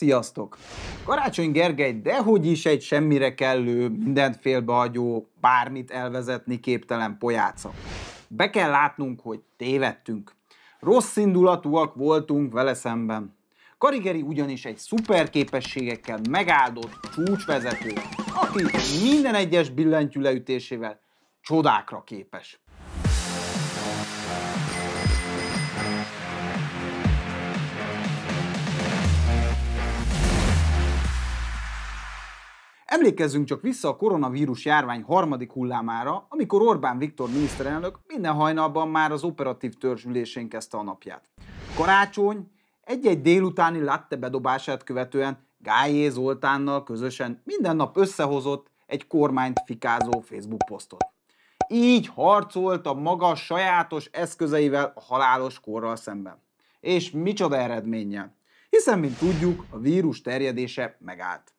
Sziasztok! Karácsony Gergely dehogy is egy semmire kellő, mindent félbehagyó, bármit elvezetni képtelen pojáca. Be kell látnunk, hogy tévedtünk. Rossz indulatúak voltunk vele szemben. Karigeri ugyanis egy szuperképességekkel megáldott csúcsvezető, aki minden egyes billentyű leütésével csodákra képes. Emlékezzünk csak vissza a koronavírus járvány harmadik hullámára, amikor Orbán Viktor miniszterelnök minden hajnalban már az operatív törzsülésén kezdte a napját. Karácsony egy-egy délutáni latte bedobását követően Gályé Zoltánnal közösen minden nap összehozott egy kormányt fikázó Facebook posztot. Így harcolt a maga sajátos eszközeivel a halálos korral szemben. És micsoda eredménnyel! Hiszen, mint tudjuk, a vírus terjedése megállt.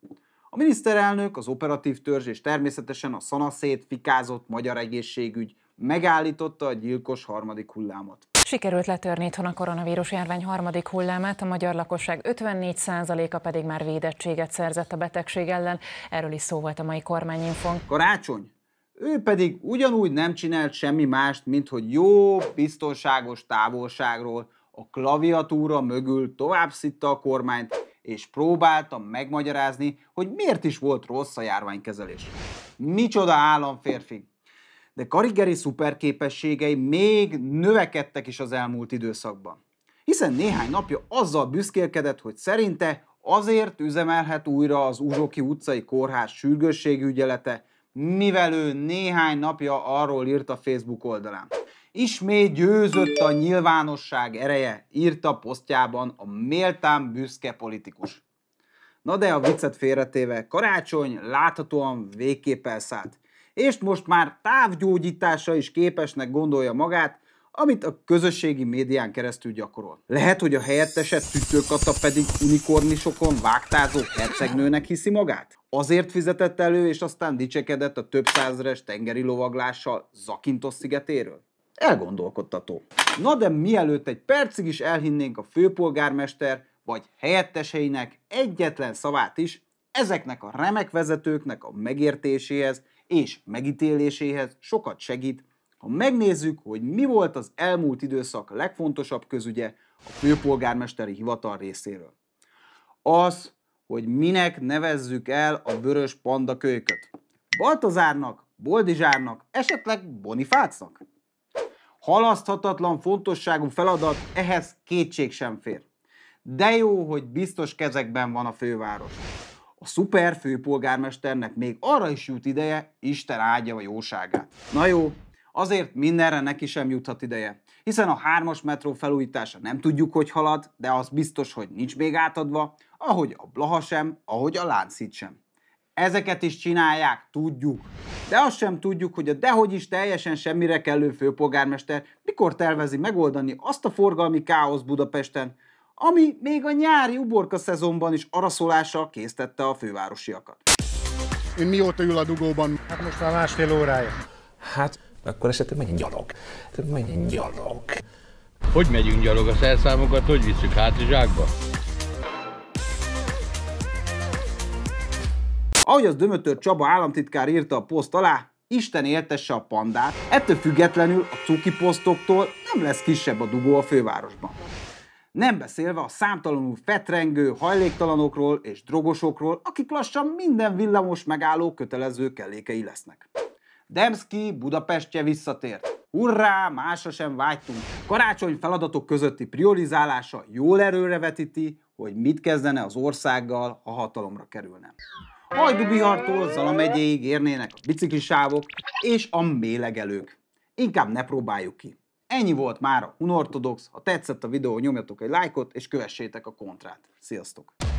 A miniszterelnök, az operatív törzs és természetesen a szanaszét fikázott magyar egészségügy megállította a gyilkos harmadik hullámot. Sikerült letörni itthon a koronavírus járvány harmadik hullámát, a magyar lakosság 54%-a pedig már védettséget szerzett a betegség ellen. Erről is szó volt a mai kormányinfon. Karácsony! Ő pedig ugyanúgy nem csinált semmi mást, mint hogy jó, biztonságos távolságról a klaviatúra mögül tovább szitta a kormányt, és próbáltam megmagyarázni, hogy miért is volt rossz a járványkezelés. Micsoda államférfi! De Karigeri szuperképességei még növekedtek is az elmúlt időszakban. Hiszen néhány napja azzal büszkélkedett, hogy szerinte azért üzemelhet újra az Uzsoki utcai kórház sürgősségügyelete, mivel ő néhány napja arról írt a Facebook oldalán. Ismét győzött a nyilvánosság ereje, írta posztjában a méltán büszke politikus. Na de a viccet félretéve, karácsony láthatóan végképp elszállt. És most már távgyógyítása is képesnek gondolja magát, amit a közösségi médián keresztül gyakorol. Lehet, hogy a helyettese tütőkata pedig unikornisokon vágtázó hercegnőnek hiszi magát? Azért fizetett elő, és aztán dicsekedett a több százres tengeri lovaglással Zakintos szigetéről? elgondolkodtató. Na de mielőtt egy percig is elhinnénk a főpolgármester vagy helyetteseinek egyetlen szavát is, ezeknek a remek vezetőknek a megértéséhez és megítéléséhez sokat segít, ha megnézzük, hogy mi volt az elmúlt időszak legfontosabb közügye a főpolgármesteri hivatal részéről. Az, hogy minek nevezzük el a vörös panda kölyköt. Baltazárnak, Boldizsárnak, esetleg Bonifácnak? Halaszthatatlan fontosságú feladat, ehhez kétség sem fér. De jó, hogy biztos kezekben van a főváros. A szuper főpolgármesternek még arra is jut ideje, Isten áldja a jóságát. Na jó, azért mindenre neki sem juthat ideje. Hiszen a hármas metró felújítása nem tudjuk, hogy halad, de az biztos, hogy nincs még átadva, ahogy a Blaha sem, ahogy a Láncid sem. Ezeket is csinálják, tudjuk. De azt sem tudjuk, hogy a dehogy is teljesen semmire kellő főpolgármester mikor tervezi megoldani azt a forgalmi káosz Budapesten, ami még a nyári uborka szezonban is araszolással késztette a fővárosiakat. Ön mióta ül a dugóban? Hát most már másfél órája. Hát, akkor esetleg menjen gyalog. Menjen gyalog. Hogy megyünk gyalog a szerszámokat, hogy visszük hátizsákba? Ahogy az Dömötör Csaba államtitkár írta a poszt alá, Isten éltesse a pandát, ettől függetlenül a cuki posztoktól nem lesz kisebb a dugó a fővárosban. Nem beszélve a számtalanul fetrengő, hajléktalanokról és drogosokról, akik lassan minden villamos megálló kötelező kellékei lesznek. Demszki Budapestje visszatért. Hurrá, másra sem vágytunk. Karácsony feladatok közötti priorizálása jól erőre vetíti, hogy mit kezdene az országgal, ha hatalomra kerülne. Hajdubihartól megyéig érnének a biciklisávok és a mélegelők. Inkább ne próbáljuk ki. Ennyi volt már a Unorthodox, ha tetszett a videó, nyomjatok egy lájkot és kövessétek a kontrát. Sziasztok!